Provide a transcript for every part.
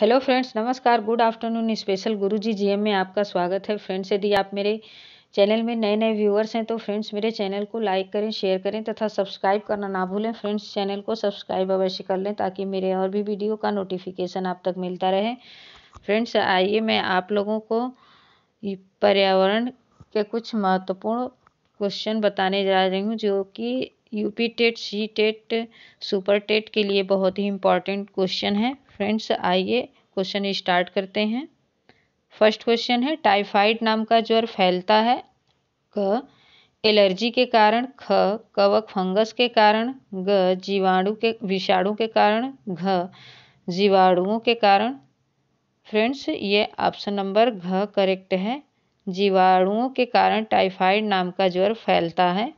hello friends नमस्कार good afternoon special Guruji GM में आपका स्वागत है फ्रेंड्स यदि आप मेरे चैनल में नए नए व्यूअर्स हैं तो फ्रेंड्स मेरे चैनल को लाइक करें शेयर करें तथा सब्सक्राइब करना ना भूलें फ्रेंड्स चैनल को सब्सक्राइब अवश्य कर लें ताकि मेरे और भी वीडियो का नोटिफिकेशन आप तक मिलता रहे फ्रेंड्स आइए मैं आप लोगों को पर्यावरण के कुछ महत्वपूर्ण क्वेश्चन बताने जा रही हूँ जो कि UP TET C TET super TET के लिए बहुत ही इम्पॉर्टेंट क्वेश्चन है फ्रेंड्स आइए क्वेश्चन स्टार्ट करते हैं फर्स्ट क्वेश्चन है टाइफाइड नाम का ज्वर फैलता है क एलर्जी के कारण ख कवक फंगस के कारण ग जीवाणु के विषाणु के कारण घ जीवाणुओं के कारण फ्रेंड्स ये ऑप्शन नंबर घ करेक्ट है जीवाणुओं के कारण टाइफाइड नाम का ज्वर फैलता है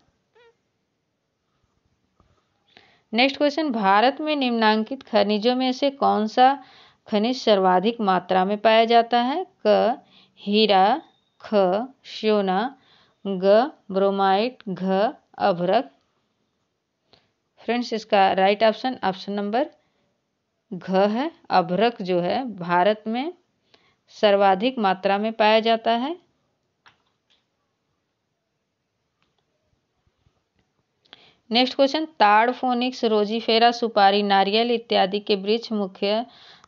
नेक्स्ट क्वेश्चन भारत में निम्नांकित खनिजों में से कौन सा खनिज सर्वाधिक मात्रा में पाया जाता है क हीरा ख श्योना ग ब्रोमाइट घ अभ्रक फ्रेंड्स इसका राइट ऑप्शन ऑप्शन नंबर घ है अभ्रक जो है भारत में सर्वाधिक मात्रा में पाया जाता है नेक्स्ट क्वेश्चन ताड़ फोनिक्स रोजीफेरा सुपारी नारियल इत्यादि के वृक्ष मुख्य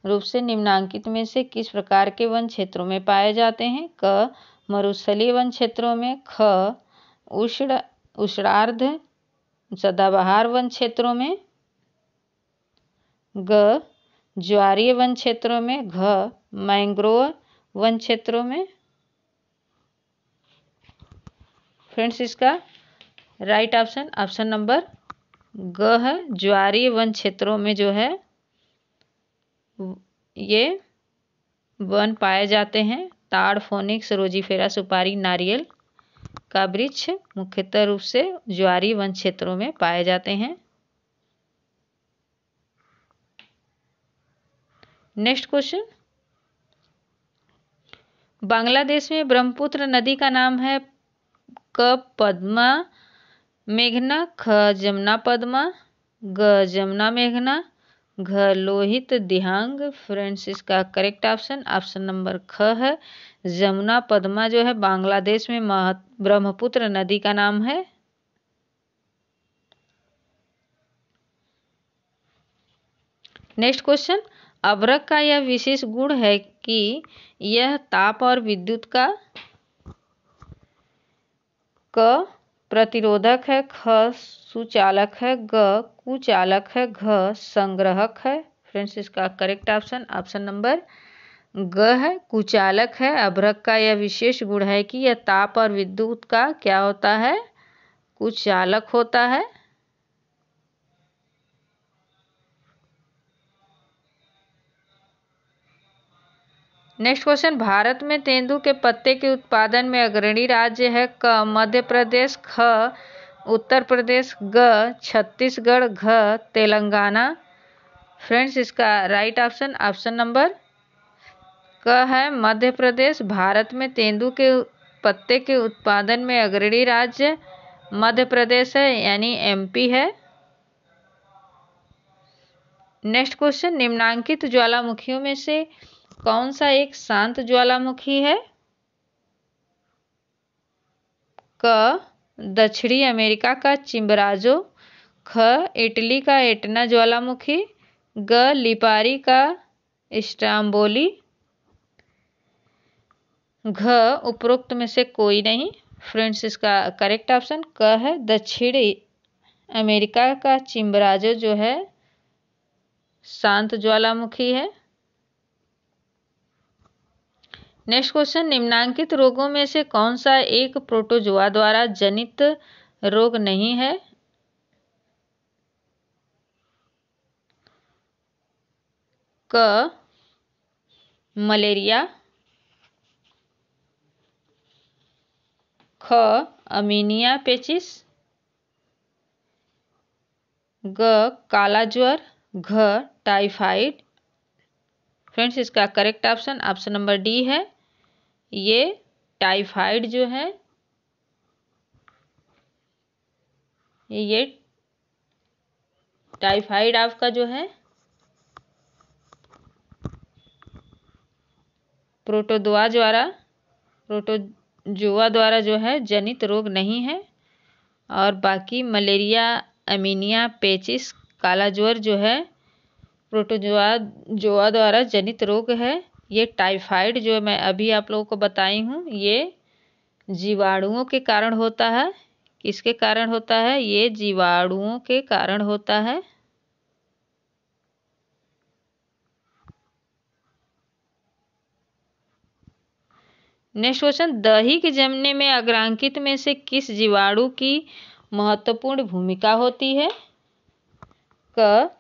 रूप से निम्नांकित में से किस प्रकार के वन क्षेत्रों में पाए जाते हैं क मरुस्थली वन क्षेत्रों में ख उष्ण उष्णार्ध सदाबहार वन क्षेत्रों में ग ज्वारीय वन क्षेत्रों में घ मैंग्रोव वन क्षेत्रों में फ्रेंड्स इसका राइट ऑप्शन ऑप्शन नंबर ग है ज्वारीय वन क्षेत्रों में जो है ये वन पाए जाते हैं ताड़ फोनिक्स रोजीफेरा सुपारी नारियल का वृक्ष मुख्यतः रूप से ज्वारी वन क्षेत्रों में पाए जाते हैं नेक्स्ट क्वेश्चन बांग्लादेश में ब्रह्मपुत्र नदी का नाम है क पद्मा मेघना ख जमुना पद्मा ग जमुना मेघना घ लोहित दिहांग फ्रेंड्स इसका करेक्ट ऑप्शन ऑप्शन नंबर ख है जमुना पद्मा जो है बांग्लादेश में ब्रह्मपुत्र नदी का नाम है नेक्स्ट क्वेश्चन अभ्रक का यह विशेष गुण है कि यह ताप और विद्युत का क प्रतिरोधक है ख सुचालक है ग कुचालक है घ संग्रहक है फ्रेंड्स इसका करेक्ट ऑप्शन ऑप्शन नंबर ग है कुचालक है अभ्रक का यह विशेष गुण है कि यह ताप और विद्युत का क्या होता है कुचालक होता है नेक्स्ट क्वेश्चन भारत में तेंदू के पत्ते के उत्पादन में अग्रणी राज्य है क मध्य प्रदेश ख उत्तर प्रदेश ग छत्तीसगढ़ घ तेलंगाना फ्रेंड्स इसका राइट ऑप्शन ऑप्शन नंबर क है मध्य प्रदेश भारत में तेंदू के पत्ते के उत्पादन में अग्रणी राज्य मध्य प्रदेश है यानी एमपी है नेक्स्ट क्वेश्चन निम्नांकित ज्वालामुखियों में से कौन सा एक शांत ज्वालामुखी है क दक्षिणी अमेरिका का चिम्बराजो ख इटली का एटना ज्वालामुखी ग लिपारी का इस्टाम्बोली घ उपरोक्त में से कोई नहीं फ्रेंड्स इसका करेक्ट ऑप्शन क है दक्षिणी अमेरिका का चिम्बराजो जो है शांत ज्वालामुखी है नेक्स्ट क्वेश्चन निम्नांकित रोगों में से कौन सा एक प्रोटोजोआ द्वारा जनित रोग नहीं है क मलेरिया ख अमीनिया पेचिस ग काला ज्वर घ टाइफाइड फ्रेंड्स इसका correct option option number D है ये टाइफाइड जो है ये टाइफाइड आपका जो है प्रोटोदोआ द्वारा प्रोटोजोआ द्वारा जो है जनित रोग नहीं है और बाकी मलेरिया अमीनिया पेचिस ज्वर जो है प्रोटोजोआ जोआ द्वारा जनित रोग है ये टाइफाइड जो मैं अभी आप लोगों को बताई हूँ ये जीवाणुओं के कारण होता है किसके कारण होता है ये जीवाणुओं के कारण होता है नेक्स्ट क्वेश्चन दही के जमने में अग्रांकित में से किस जीवाणु की महत्वपूर्ण भूमिका होती है क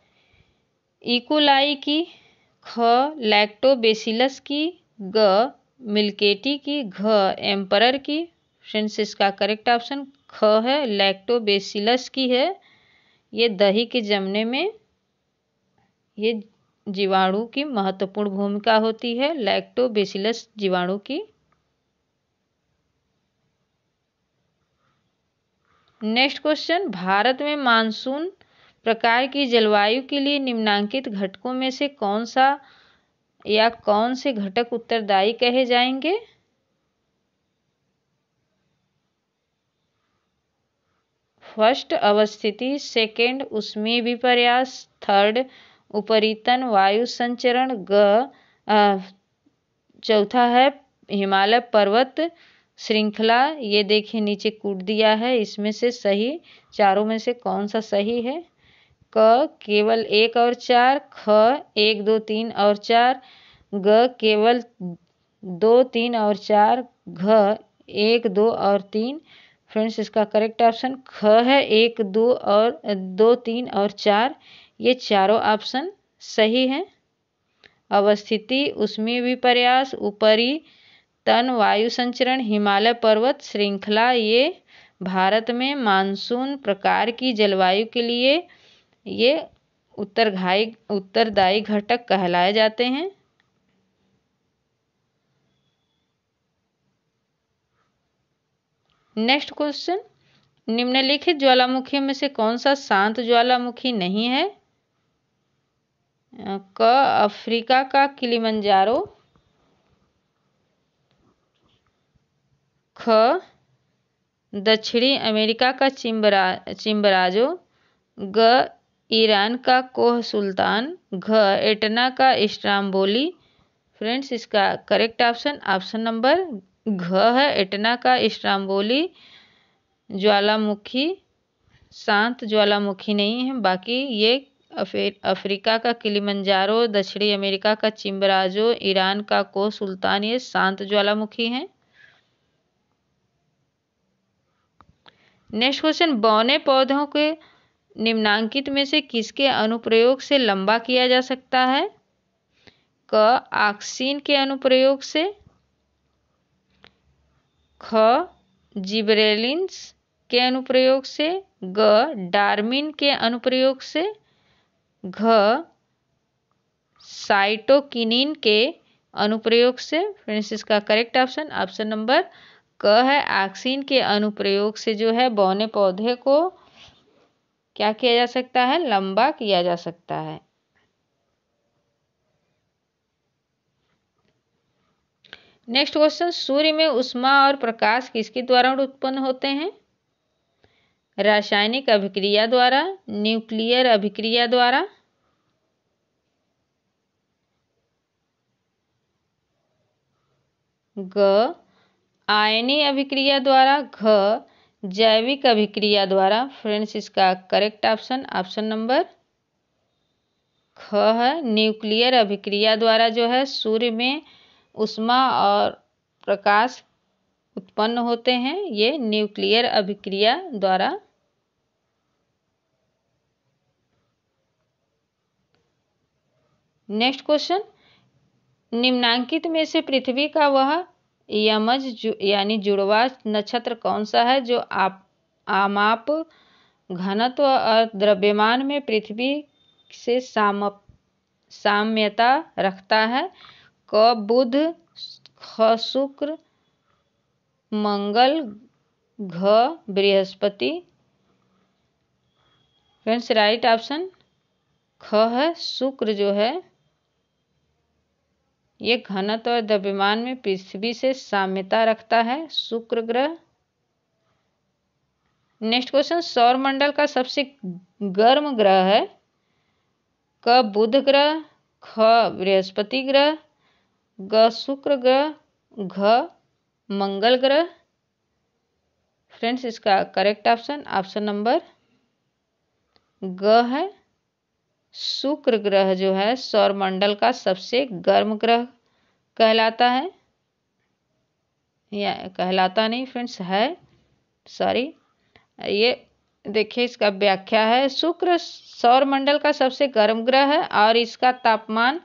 इकोलाई की ख लैक्टोबेसिलस की ग मिल्केटी की घ एम्परर की फ्रेंड्स इसका करेक्ट ऑप्शन ख है लैक्टोबेसिलस की है ये दही के जमने में ये जीवाणु की महत्वपूर्ण भूमिका होती है लैक्टोबेसिलस जीवाणु की नेक्स्ट क्वेश्चन भारत में मानसून प्रकार की जलवायु के लिए निम्नांकित घटकों में से कौन सा या कौन से घटक उत्तरदायी कहे जाएंगे फर्स्ट अवस्थिति सेकेंड उसमें भी प्रयास थर्ड उपरीतन वायु संचरण ग चौथा है हिमालय पर्वत श्रृंखला ये देखिए नीचे कूट दिया है इसमें से सही चारों में से कौन सा सही है केवल एक और चार ख एक दो तीन और चार ग केवल दो तीन और चार घ एक दो और तीन फ्रेंड्स इसका करेक्ट ऑप्शन ख है एक दो और दो तीन और चार ये चारों ऑप्शन सही हैं अवस्थिति उसमें भी प्रयास ऊपरी तन वायु संचरण हिमालय पर्वत श्रृंखला ये भारत में मानसून प्रकार की जलवायु के लिए ये उत्तरघायी उत्तरदायी घटक कहलाए जाते हैं नेक्स्ट क्वेश्चन निम्नलिखित ज्वालामुखियों में से कौन सा शांत ज्वालामुखी नहीं है क अफ्रीका का किलिमंजारो ख दक्षिणी अमेरिका का चिम्बरा चिम्बराजो ग ईरान का कोह सुल्तान घ एटना का इस्ट्राम्बोली फ्रेंड्स इसका करेक्ट ऑप्शन ऑप्शन नंबर घ है एटना का इस्ट्राम्बोली ज्वालामुखी शांत ज्वालामुखी नहीं है बाकी ये अफ्रीका का किलिमंजारो दक्षिणी अमेरिका का चिम्बराजो ईरान का को सुल्तान ये शांत ज्वालामुखी हैं नेक्स्ट क्वेश्चन बौने पौधों के निम्नांकित में से किसके अनुप्रयोग से लंबा किया जा सकता है क ऑक्सीन के अनुप्रयोग से ख जिब्रेलिन्स के अनुप्रयोग से ग डार्मिन के अनुप्रयोग से घ साइटोकिनिन के अनुप्रयोग से फ्रेंड्स इसका करेक्ट ऑप्शन ऑप्शन नंबर क है ऑक्सीन के अनुप्रयोग से जो है बौने पौधे को क्या किया जा सकता है लंबा किया जा सकता है नेक्स्ट क्वेश्चन सूर्य में उष्मा और प्रकाश किसके द्वारा उत्पन्न होते हैं रासायनिक अभिक्रिया द्वारा न्यूक्लियर अभिक्रिया द्वारा ग आयनी अभिक्रिया द्वारा घ जैविक अभिक्रिया द्वारा फ्रेंड्स इसका करेक्ट ऑप्शन ऑप्शन नंबर ख है न्यूक्लियर अभिक्रिया द्वारा जो है सूर्य में उष्मा और प्रकाश उत्पन्न होते हैं ये न्यूक्लियर अभिक्रिया द्वारा नेक्स्ट क्वेश्चन निम्नांकित में से पृथ्वी का वह यमज जु, यानी जुड़वा नक्षत्र कौन सा है जो आप आमाप घनत्व और द्रव्यमान में पृथ्वी से साम साम्यता रखता है क बुध ख शुक्र मंगल घ बृहस्पति फ्रेंड्स राइट ऑप्शन ख है शुक्र जो है ये घनत्व और द्रव्यमान में पृथ्वी से साम्यता रखता है शुक्र ग्रह नेक्स्ट क्वेश्चन सौर मंडल का सबसे गर्म ग्रह है क बुध ग्रह ख बृहस्पति ग्रह ग शुक्र ग्रह घ मंगल ग्रह फ्रेंड्स इसका करेक्ट ऑप्शन ऑप्शन नंबर ग है शुक्र ग्रह जो है सौरमंडल का सबसे गर्म ग्रह कहलाता है या कहलाता नहीं फ्रेंड्स है सॉरी ये देखिए इसका व्याख्या है शुक्र सौरमंडल का सबसे गर्म ग्रह है और इसका तापमान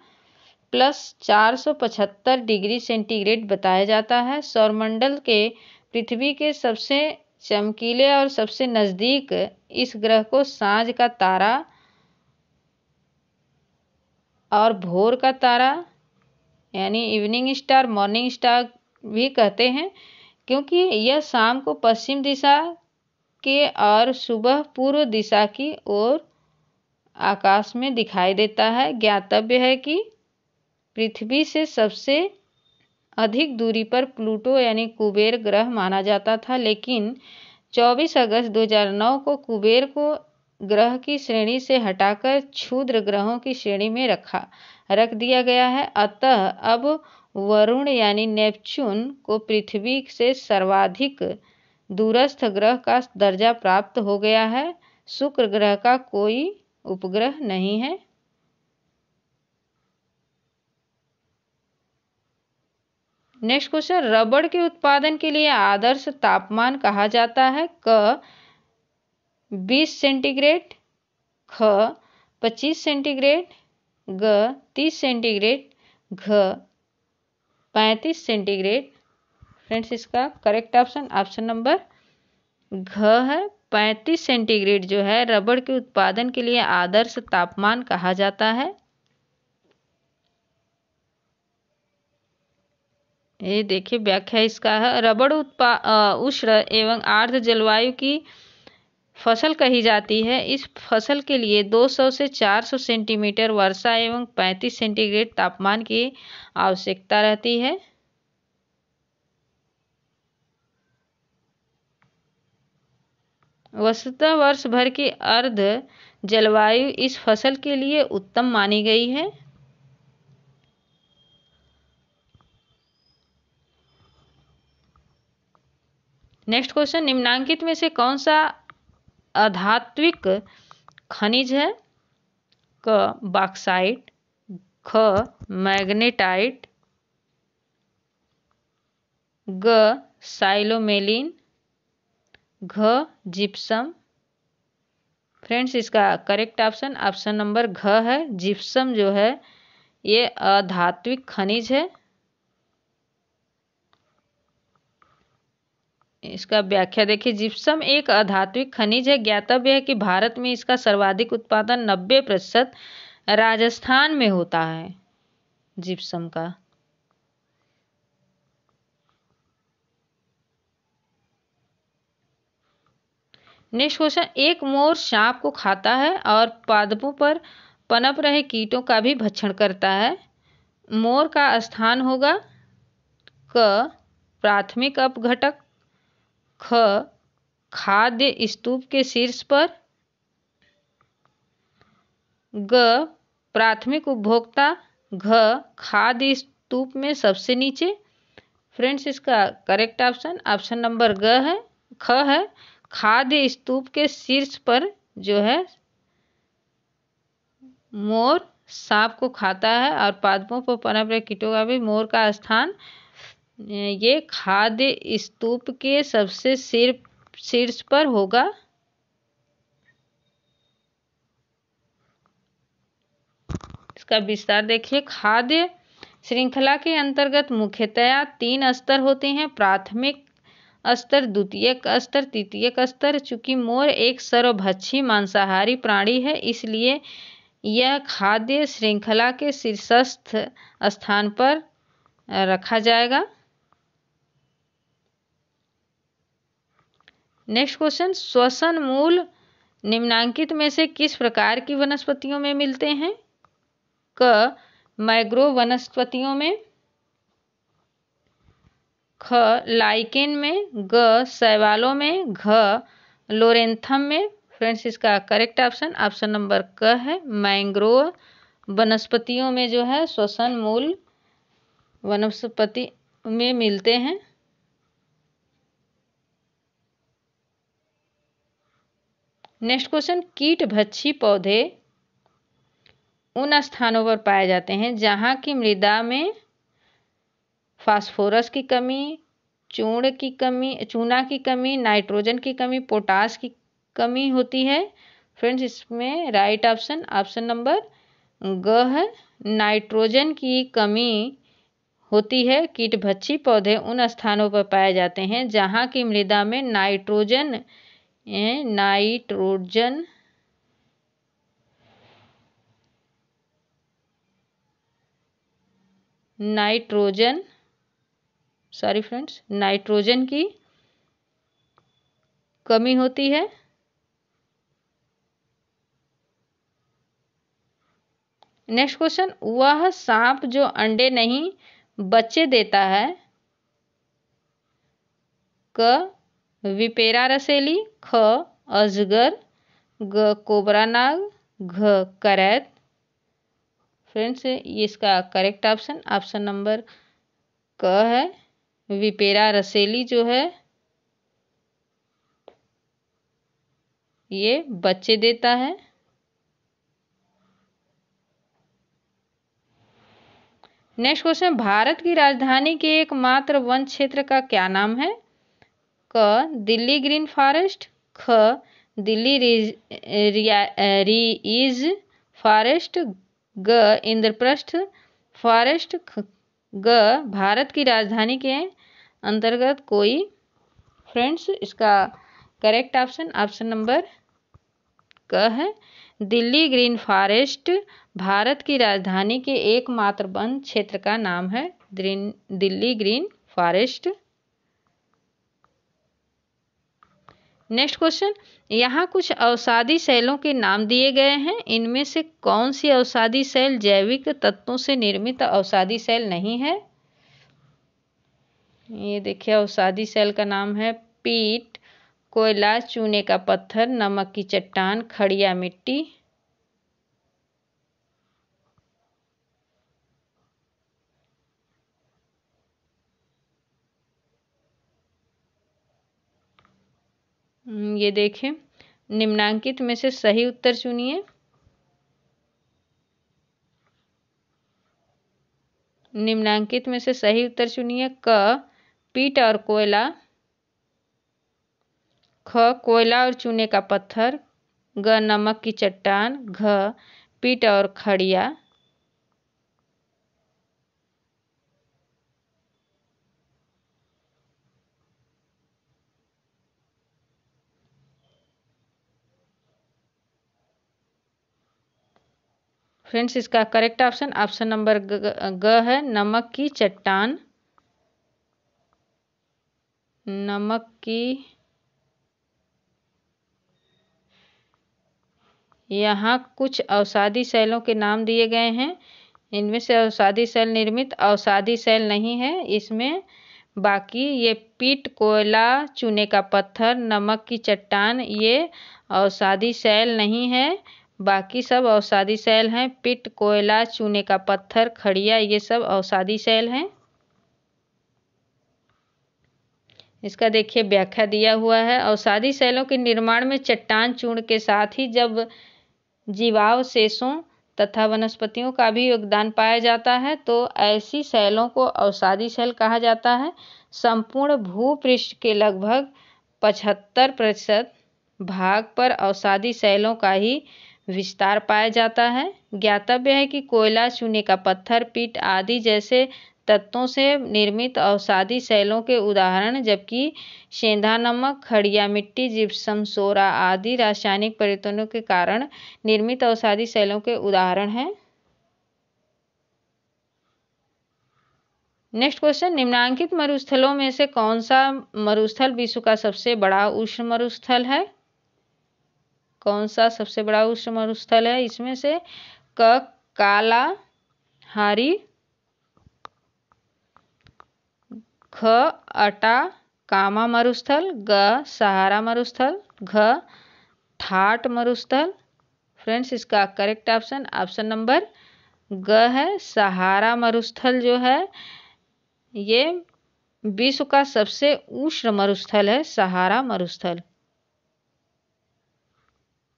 प्लस 475 डिग्री सेंटीग्रेड बताया जाता है सौरमंडल के पृथ्वी के सबसे चमकीले और सबसे नज़दीक इस ग्रह को सांझ का तारा और भोर का तारा यानी इवनिंग स्टार मॉर्निंग स्टार भी कहते हैं क्योंकि यह शाम को पश्चिम दिशा के और सुबह पूर्व दिशा की ओर आकाश में दिखाई देता है ज्ञातव्य है कि पृथ्वी से सबसे अधिक दूरी पर प्लूटो यानी कुबेर ग्रह माना जाता था लेकिन 24 अगस्त 2009 को कुबेर को ग्रह की श्रेणी से हटाकर क्षुद्र ग्रहों की श्रेणी में रखा रख दिया गया है अतः अब वरुण यानी नेपच्यून को पृथ्वी से सर्वाधिक दूरस्थ ग्रह का दर्जा प्राप्त हो गया है शुक्र ग्रह का कोई उपग्रह नहीं है नेक्स्ट क्वेश्चन रबड़ के उत्पादन के लिए आदर्श तापमान कहा जाता है क बीस सेंटीग्रेड ख पच्चीस सेंटीग्रेड ग तीस सेंटीग्रेड घ पैंतीस सेंटीग्रेड फ्रेंड्स इसका करेक्ट ऑप्शन ऑप्शन नंबर घ है पैंतीस सेंटीग्रेड जो है रबड़ के उत्पादन के लिए आदर्श तापमान कहा जाता है ये देखिए व्याख्या इसका है रबड़ उत्पा उष्ण एवं आर्द्र जलवायु की फसल कही जाती है इस फसल के लिए 200 से 400 सेंटीमीटर वर्षा एवं 35 सेंटीग्रेड तापमान की आवश्यकता रहती है वस्तुतः वर्ष भर की अर्ध जलवायु इस फसल के लिए उत्तम मानी गई है नेक्स्ट क्वेश्चन निम्नांकित में से कौन सा अधात्विक खनिज है क बॉक्साइट ख मैग्नेटाइट ग साइलोमेलिन घ जिप्सम फ्रेंड्स इसका करेक्ट ऑप्शन ऑप्शन नंबर घ है जिप्सम जो है ये अधात्विक खनिज है इसका व्याख्या देखिए जिप्सम एक अधात्विक खनिज है ज्ञातव्य है कि भारत में इसका सर्वाधिक उत्पादन नब्बे प्रतिशत राजस्थान में होता है जिप्सम का नेक्स्ट क्वेश्चन एक मोर सांप को खाता है और पादपों पर पनप रहे कीटों का भी भक्षण करता है मोर का स्थान होगा क प्राथमिक अपघटक ख खाद्य स्तूप के शीर्ष पर ग प्राथमिक उपभोक्ता घ खाद्य स्तूप में सबसे नीचे फ्रेंड्स इसका करेक्ट ऑप्शन ऑप्शन नंबर ग है ख है खाद्य स्तूप के शीर्ष पर जो है मोर सांप को खाता है और पादपों पर पनप रहे कीटों का भी मोर का स्थान ये खाद्य स्तूप के सबसे शीर्ष पर होगा इसका विस्तार देखिए खाद्य श्रृंखला के अंतर्गत मुख्यतया तीन स्तर होते हैं प्राथमिक स्तर द्वितीय स्तर तृतीय स्तर चूंकि मोर एक सर्वभक्षी मांसाहारी प्राणी है इसलिए यह खाद्य श्रृंखला के शीर्षस्थ स्थान पर रखा जाएगा नेक्स्ट क्वेश्चन श्वसन मूल निम्नांकित में से किस प्रकार की वनस्पतियों में मिलते हैं क माइग्रो वनस्पतियों में ख लाइकेन में ग सैवालों में घ लोरेंथम में फ्रेंड्स इसका करेक्ट ऑप्शन ऑप्शन नंबर क है मैंग्रोव वनस्पतियों में जो है श्वसन मूल वनस्पति में मिलते हैं नेक्स्ट क्वेश्चन कीट भच्छी पौधे उन स्थानों पर पाए जाते हैं जहाँ की मृदा में फास्फोरस की कमी चूर्ण की कमी चूना की कमी नाइट्रोजन की कमी पोटास की कमी होती है फ्रेंड्स इसमें राइट ऑप्शन ऑप्शन नंबर ग है नाइट्रोजन की कमी होती है कीट पौधे उन स्थानों पर पाए जाते हैं जहाँ की मृदा में nitrogen nitrogen nitrogen sorry friends nitrogen की कमी होती है नेक्स्ट क्वेश्चन वह सांप जो अंडे नहीं बच्चे देता है क विपेरा रसेली ख अजगर ग कोबरा नाग घ करैत फ्रेंड्स ये इसका करेक्ट ऑप्शन ऑप्शन नंबर क है विपेरा रसेली जो है ये बच्चे देता है नेक्स्ट क्वेश्चन भारत की राजधानी के एकमात्र वन क्षेत्र का क्या नाम है क दिल्ली ग्रीन फॉरेस्ट ख दिल्ली रीज फॉरेस्ट ग इंद्रप्रस्थ फॉरेस्ट ग भारत की राजधानी के अंतर्गत कोई फ्रेंड्स इसका करेक्ट ऑप्शन ऑप्शन नंबर क है दिल्ली ग्रीन फॉरेस्ट भारत की राजधानी के एकमात्र वन क्षेत्र का नाम है Delhi green forest next question यहाँ कुछ औषादी शैलों के नाम दिए गए हैं इनमें से कौन सी औषाधि शैल जैविक तत्वों से निर्मित औषाधि शैल नहीं है ये देखिए औषाधि शैल का नाम है पीट कोयला चूने का पत्थर नमक की चट्टान खड़िया मिट्टी हम्म, ये देखें निम्नांकित में से सही उत्तर चुनिए निम्नांकित में से सही उत्तर चुनिए क पीट और कोयला ख कोयला और चूने का पत्थर ग नमक की चट्टान घ पीट और खड़िया फ्रेंड्स इसका करेक्ट ऑप्शन ऑप्शन नंबर ग है नमक की चट्टान नमक की यहाँ कुछ अवसादी शैलों के नाम दिए गए हैं इनमें से अवसादी शैल निर्मित अवसादी शैल नहीं है इसमें बाकी ये पीट कोयला चूने का पत्थर नमक की चट्टान ये अवसादी शैल नहीं है बाकी सब अवसादी शैल हैं पिट कोयला चूने का पत्थर खड़िया ये सब अवसादी शैल हैं इसका देखिए व्याख्या दिया हुआ है अवसादी शैलों के निर्माण में चट्टान चूर्ण के साथ ही जब जीवावशेषों तथा वनस्पतियों का भी योगदान पाया जाता है तो ऐसी शैलों को अवसादी शैल कहा जाता है संपूर्ण भूपृष्ठ के लगभग पचहत्तर प्रतिशत भाग पर अवसादी शैलों का ही विस्तार पाया जाता है ज्ञातव्य है कि कोयला चूने का पत्थर पीट आदि जैसे तत्वों से निर्मित अवसादी शैलों के उदाहरण जबकि सेंधा नमक खड़िया मिट्टी जिप्सम सोरा आदि रासायनिक परिवर्तनों के कारण निर्मित अवसादी शैलों के उदाहरण हैं नेक्स्ट क्वेश्चन निम्नांकित मरुस्थलों में से कौन सा मरुस्थल विश्व का सबसे बड़ा उष्ण मरुस्थल है कौन सा सबसे बड़ा उष्ण मरुस्थल है इसमें से क हारी ख अटा कामा मरुस्थल ग सहारा मरुस्थल घ ठाट मरुस्थल फ्रेंड्स इसका करेक्ट ऑप्शन ऑप्शन नंबर ग है सहारा मरुस्थल जो है ये विश्व का सबसे उष्ण मरुस्थल है सहारा मरुस्थल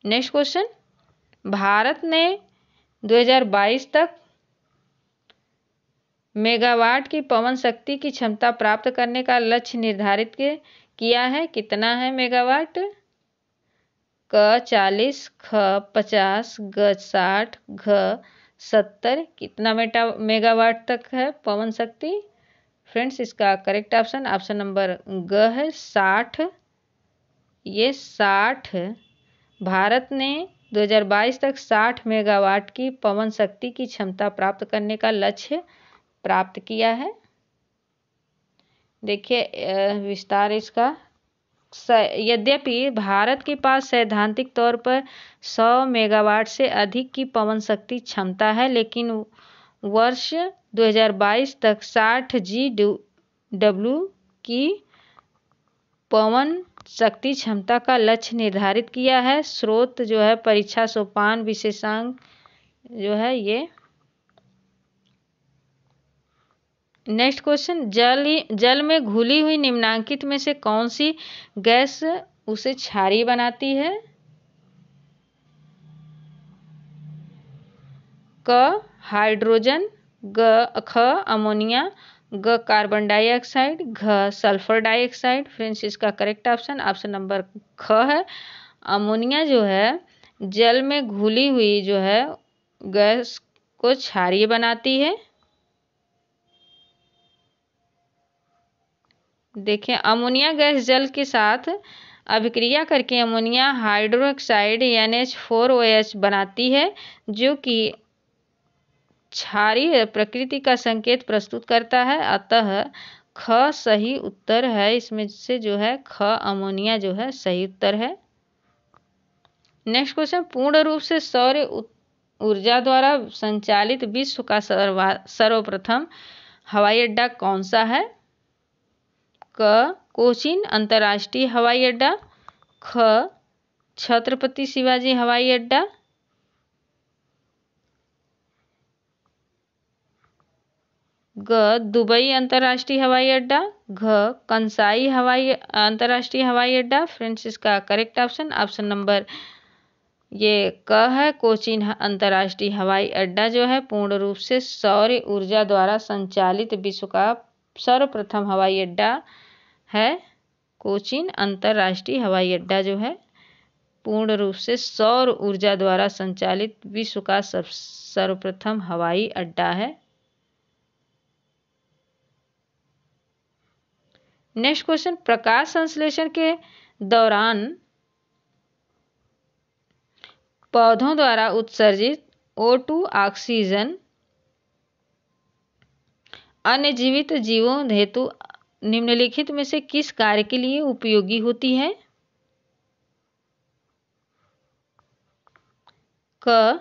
नेक्स्ट क्वेश्चन भारत ने 2022 तक मेगावाट की पवन शक्ति की क्षमता प्राप्त करने का लक्ष्य निर्धारित किया है कितना है मेगावाट क चालीस ख पचास ग साठ घ सत्तर कितना मेटा मेगावाट तक है पवन शक्ति फ्रेंड्स इसका करेक्ट ऑप्शन ऑप्शन नंबर ग है साठ ये साठ भारत ने 2022 तक 60 मेगावाट की पवन शक्ति की क्षमता प्राप्त करने का लक्ष्य प्राप्त किया है देखिए विस्तार इसका यद्यपि भारत के पास सैद्धांतिक तौर पर 100 मेगावाट से अधिक की पवन शक्ति क्षमता है लेकिन वर्ष 2022 तक 60 जी डब्ल्यू की पवन शक्ति क्षमता का लक्ष्य निर्धारित किया है स्रोत जो है परीक्षा सोपान विशेषांक जो है ये नेक्स्ट क्वेश्चन जल जल में घुली हुई निम्नांकित में से कौन सी गैस उसे छारी बनाती है क हाइड्रोजन ग ख अमोनिया ग कार्बन डाइऑक्साइड घ सल्फर डाइऑक्साइड फ्रेंड्स इसका करेक्ट ऑप्शन ऑप्शन नंबर ख है अमोनिया जो है जल में घुली हुई जो है गैस को क्षारीय बनाती है देखें अमोनिया गैस जल के साथ अभिक्रिया करके ammonia hydroxide N H four O H बनाती है जो कि क्षारीय प्रकृति का संकेत प्रस्तुत करता है अतः ख सही उत्तर है इसमें से जो है ख अमोनिया जो है सही उत्तर है नेक्स्ट क्वेश्चन पूर्ण रूप से सौर ऊर्जा द्वारा संचालित विश्व का सर्वा सर्वप्रथम हवाई अड्डा कौन सा है क कोचिन अंतर्राष्ट्रीय हवाई अड्डा ख छत्रपति शिवाजी हवाई अड्डा ग दुबई अंतर्राष्ट्रीय हवाई अड्डा घ कंसाई हवाई अंतर्राष्ट्रीय हवाई अड्डा फ्रेंड्स इसका करेक्ट ऑप्शन ऑप्शन नंबर ये क है कोचीन अंतर्राष्ट्रीय हवाई अड्डा जो है पूर्ण रूप से सौर ऊर्जा द्वारा संचालित विश्व का सर्वप्रथम हवाई अड्डा है कोचीन अंतर्राष्ट्रीय हवाई अड्डा जो है पूर्ण रूप से सौर ऊर्जा द्वारा संचालित विश्व का सब सर्वप्रथम हवाई अड्डा है नेक्स्ट क्वेश्चन प्रकाश संश्लेषण के दौरान पौधों द्वारा उत्सर्जित O2 ऑक्सीजन अन्य जीवित जीवों हेतु निम्नलिखित में से किस कार्य के लिए उपयोगी होती है क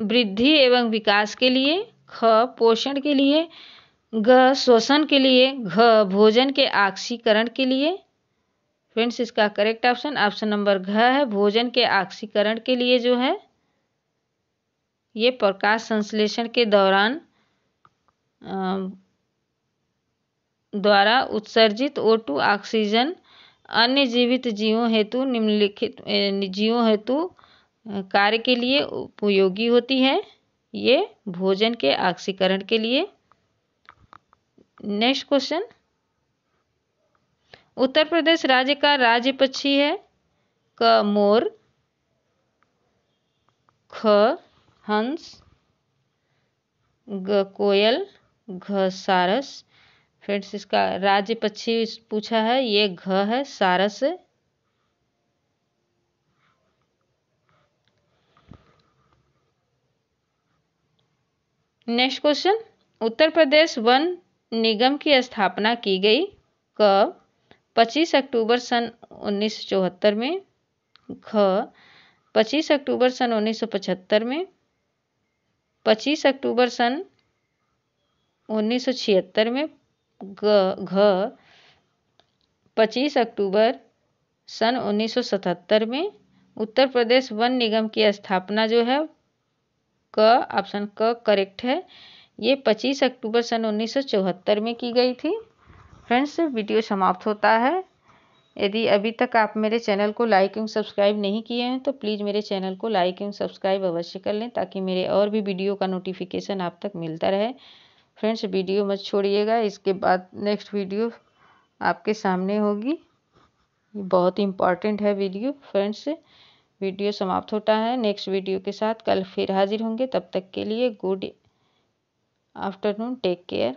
वृद्धि एवं विकास के लिए ख पोषण के लिए ग श्वसन के लिए घ भोजन के आक्सीकरण के लिए फ्रेंड्स इसका करेक्ट ऑप्शन ऑप्शन नंबर घ है भोजन के ऑक्सीकरण के लिए जो है ये प्रकाश संश्लेषण के दौरान द्वारा उत्सर्जित ओ टू ऑक्सीजन अन्य जीवित जीवों हेतु निम्नलिखित जीवों हेतु कार्य के लिए उपयोगी होती है ये भोजन के आक्सीकरण के लिए नेक्स्ट क्वेश्चन उत्तर प्रदेश राज्य का राज्य पक्षी है क मोर ख हंस ग कोयल घ सारस फ्रेंड्स इसका राज्य पक्षी पूछा है ये घ है सारस नेक्स्ट क्वेश्चन उत्तर प्रदेश वन निगम की स्थापना की गई क 25 अक्टूबर सन उन्नीस में घ 25 अक्टूबर सन उन्नीस में 25 अक्टूबर सन उन्नीस में घ 25 अक्टूबर सन 1977 में उत्तर प्रदेश वन निगम की स्थापना जो है क ऑप्शन क करेक्ट है ये 25 अक्टूबर सन 1974 में की गई थी फ्रेंड्स वीडियो समाप्त होता है यदि अभी तक आप मेरे चैनल को लाइक एवं सब्सक्राइब नहीं किए हैं तो प्लीज़ मेरे चैनल को लाइक एवं सब्सक्राइब अवश्य कर लें ताकि मेरे और भी वीडियो का नोटिफिकेशन आप तक मिलता रहे फ्रेंड्स वीडियो मत छोड़िएगा इसके बाद नेक्स्ट वीडियो आपके सामने होगी बहुत इम्पॉर्टेंट है वीडियो फ्रेंड्स वीडियो समाप्त होता है नेक्स्ट वीडियो के साथ कल फिर हाजिर होंगे तब तक के लिए गुड afternoon take care